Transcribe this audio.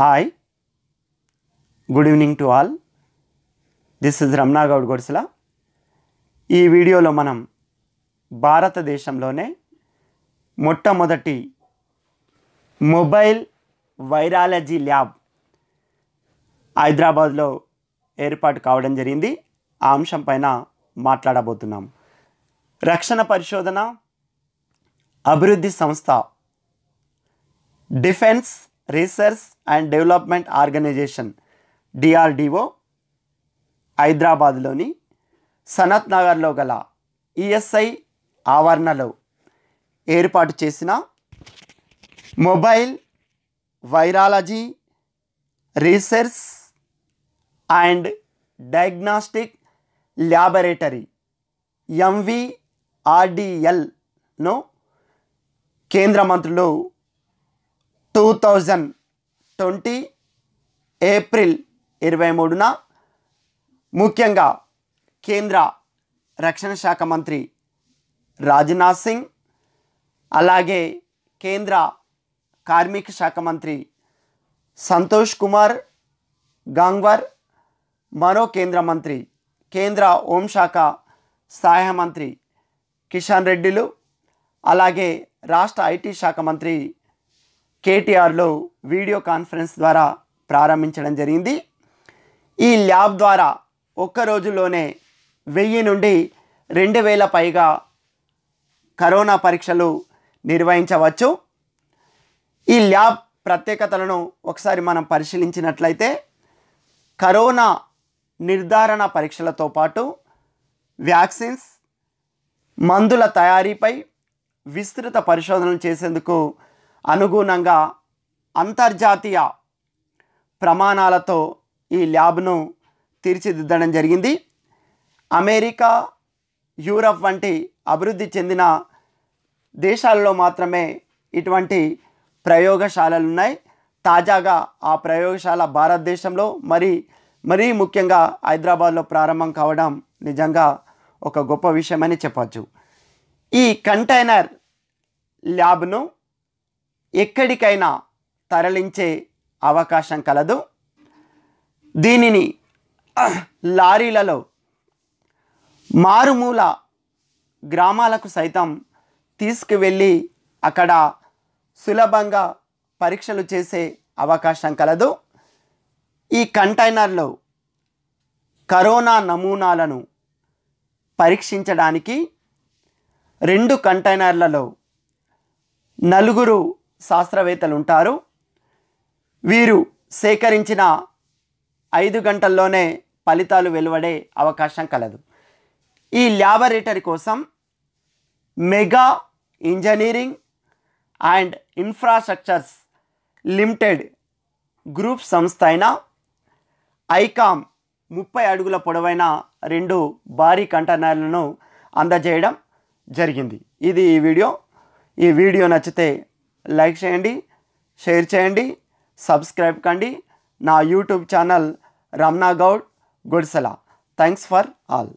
hi good evening to all this is Ramanagoud Goud ఈ వీడియోలో మనం భారతదేశంలోనే మొట్టమొదటి మొబైల్ వైరాలజీ ల్యాబ్ హైదరాబాద్లో ఏర్పాటు కావడం జరిగింది ఆ అంశం పైన మాట్లాడబోతున్నాం రక్షణ పరిశోధన అభివృద్ధి సంస్థ defence research and development organisation DRDO హైదరాబాద్లోని సనత్ నగర్లో గల ఈఎస్ఐ ఆవరణలో ఏర్పాటు చేసిన mobile virology research and diagnostic laboratory ఎంవిఆర్డిఎల్ను కేంద్ర మంత్రులు టూ థౌజండ్ ట్వంటీ ఏప్రిల్ ఇరవై మూడున ముఖ్యంగా కేంద్ర రక్షణ శాఖ మంత్రి రాజ్నాథ్ సింగ్ అలాగే కేంద్ర కార్మిక శాఖ మంత్రి సంతోష్ కుమార్ గాంగ్వర్ మరో కేంద్ర మంత్రి కేంద్ర హోంశాఖ సహాయ మంత్రి కిషన్ రెడ్డిలు అలాగే రాష్ట్ర ఐటీ శాఖ మంత్రి కేటీఆర్లో వీడియో కాన్ఫరెన్స్ ద్వారా ప్రారంభించడం జరిగింది ఈ ల్యాబ్ ద్వారా ఒక్క రోజులోనే వెయ్యి నుండి రెండు వేల పైగా కరోనా పరీక్షలు నిర్వహించవచ్చు ఈ ల్యాబ్ ప్రత్యేకతలను ఒకసారి మనం పరిశీలించినట్లయితే కరోనా నిర్ధారణ పరీక్షలతో పాటు వ్యాక్సిన్స్ మందుల తయారీపై విస్తృత పరిశోధనలు చేసేందుకు అనుగుణంగా అంతర్జాతీయ ప్రమాణాలతో ఈ ల్యాబ్ను తీర్చిదిద్దడం జరిగింది అమెరికా యూరప్ వంటి అభివృద్ధి చెందిన దేశాలలో మాత్రమే ఇటువంటి ప్రయోగశాలలు ఉన్నాయి తాజాగా ఆ ప్రయోగశాల భారతదేశంలో మరి మరీ ముఖ్యంగా హైదరాబాద్లో ప్రారంభం కావడం నిజంగా ఒక గొప్ప విషయమని చెప్పచ్చు ఈ కంటైనర్ ల్యాబ్ను ఎక్కడికైనా తరలించే అవకాశం కలదు దీనిని లారీలలో మారుమూల గ్రామాలకు సైతం తీసుకువెళ్ళి అక్కడ సులభంగా పరీక్షలు చేసే అవకాశం కలదు ఈ కంటైనర్లో కరోనా నమూనాలను పరీక్షించడానికి రెండు కంటైనర్లలో నలుగురు శాస్త్రవేత్తలు ఉంటారు వీరు సేకరించిన ఐదు గంటల్లోనే ఫలితాలు వెలువడే అవకాశం కలదు ఈ ల్యాబరేటరీ కోసం Megha engineering and infrastructures limited group సంస్థ అయిన ఐకామ్ ముప్పై అడుగుల పొడవైన రెండు భారీ కంటనర్లను అందజేయడం జరిగింది ఇది ఈ వీడియో ఈ వీడియో నచ్చితే లైక్ చేయండి షేర్ చేయండి సబ్స్క్రైబ్ కండి నా యూట్యూబ్ ఛానల్ రమ్నా గౌడ్ గుడ్సలా థ్యాంక్స్ ఫర్ ఆల్